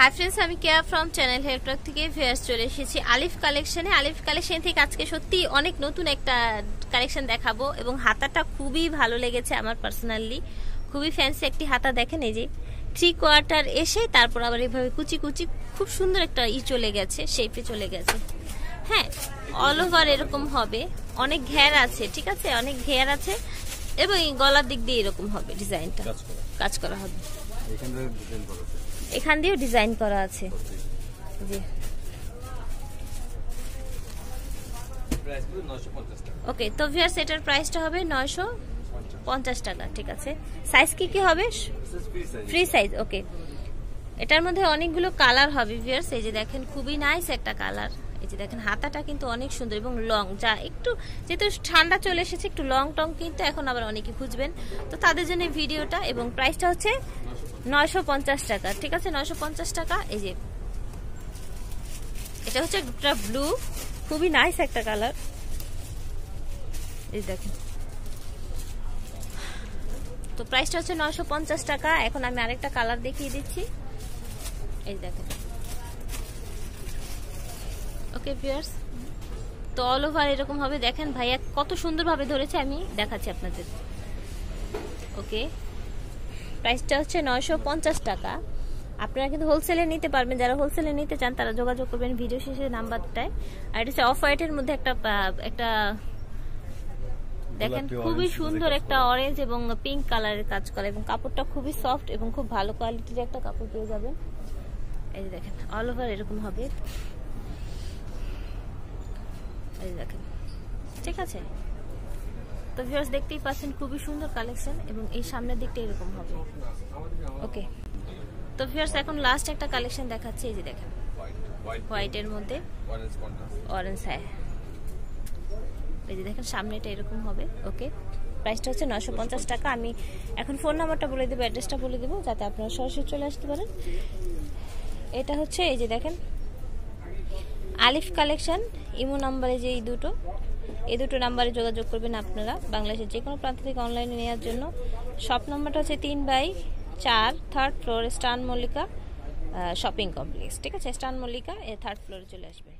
high friends আমি কেয়ার from channel হেয়ারক্লক থেকে ফেয়ার চলে এসেছি আলিফ কালেকশানে আলিফ কালেকশন থেকে আজকে সত্যি অনেক নতুন একটা কালেকশান দেখাবো এবং হাতাটা খুবই ভালো লেগেছে আমার পার্সোনালি খুবই ফ্যান্সি একটি হাতা দেখেন এই যে থ্রি কোয়ার্টার এসে তারপর আবার এভাবে কুচি কুচি খুব সুন্দর একটা ই চলে গেছে শেপে চলে গেছে হ্যাঁ অল ওভার এরকম হবে অনেক ঘের আছে ঠিক আছে অনেক ঘের আছে এবং গলার দিক দিয়ে এরকম হবে ডিজাইনটা কাজ করা হবে এখান দিয়েও ডিজাইন করা আছে জি ওকে তো ভিয়ার্স এটার প্রাইসটা হবে নয়শো পঞ্চাশ টাকা ঠিক আছে সাইজ কি কি হবে ফ্রি সাইজ ওকে এটার মধ্যে অনেকগুলো কালার হবে ভিয়ার্স এই যে দেখেন খুবই নাইস একটা কালার এই যে দেখেন হাতাটা কিন্তু অনেক সুন্দর এবং লং যা একটু যেহেতু ঠান্ডা চলে এসেছে একটু লং টং কিন্তু এখন আবার অনেকে খুঁজবেন তো তাদের জন্য ভিডিওটা এবং প্রাইসটা হচ্ছে নয়শো টাকা ঠিক আছে নয়শো টাকা এই যে এটা হচ্ছে একটা ব্লু খুবই নাইস একটা কালার এই দেখেন তো প্রাইসটা হচ্ছে নশো টাকা এখন আমি আরেকটা কালার দেখিয়ে দিচ্ছি এই দেখেন ওকে ভিউয়ার্স তো অল ওভার এরকম হবে দেখেন ভাইয়া কত সুন্দরভাবে ধরেছে আমি দেখাচ্ছি আপনাদের ওকে প্রাইসটা হচ্ছে নয়শো টাকা আপনারা কিন্তু হোলসেলে নিতে পারবেন যারা হোলসেলে নিতে চান তারা যোগাযোগ করবেন ভিডিও শেষে নাম্বারটায় আর এটা হচ্ছে অফ হোয়াইটের মধ্যে একটা একটা দেখেন খুবই সুন্দর একটা অরেঞ্জ এবং পিঙ্ক কালারের কাজ করে এবং কাপড়টা খুবই সফট এবং খুব ভালো কোয়ালিটির একটা কাপড় পেয়ে যাবেন এই যে দেখেন অল ওভার এরকম হবে এই দেখেন ঠিক আছে তো ভিউয়ার্স দেখতেই পাচ্ছেন খুবই সুন্দর কালেকশন এবং এই সামনের দিকটা এরকম হবে ওকে তো ভিউয়ার্স এখন লাস্ট একটা কালেকশন দেখাচ্ছি এই যে দেখেন হোয়াইটের মধ্যে অরেঞ্জ হ্যাঁ এই যে দেখেন সামনেটা এরকম হবে ওকে প্রাইসটা হচ্ছে নশো পঞ্চাশ টাকা আমি এখন ফোন নাম্বারটা বলে দেবো অ্যাড্রেসটা বলে দেবো যাতে আপনারা সরাসরি চলে আসতে পারেন এটা হচ্ছে এই যে দেখেন আলিফ কালেকশন ইমো নাম্বারে যে এই দুটো এই দুটো নাম্বারে যোগাযোগ করবেন আপনারা বাংলাদেশের যে কোনো প্রান্ত থেকে অনলাইনে নেওয়ার জন্য শপ নাম্বারটা হচ্ছে তিন বাই চার থার্ড ফ্লোর স্টান মল্লিকা শপিং কমপ্লেক্স ঠিক আছে স্টান মল্লিকা এ থার্ড ফ্লোরে চলে আসবে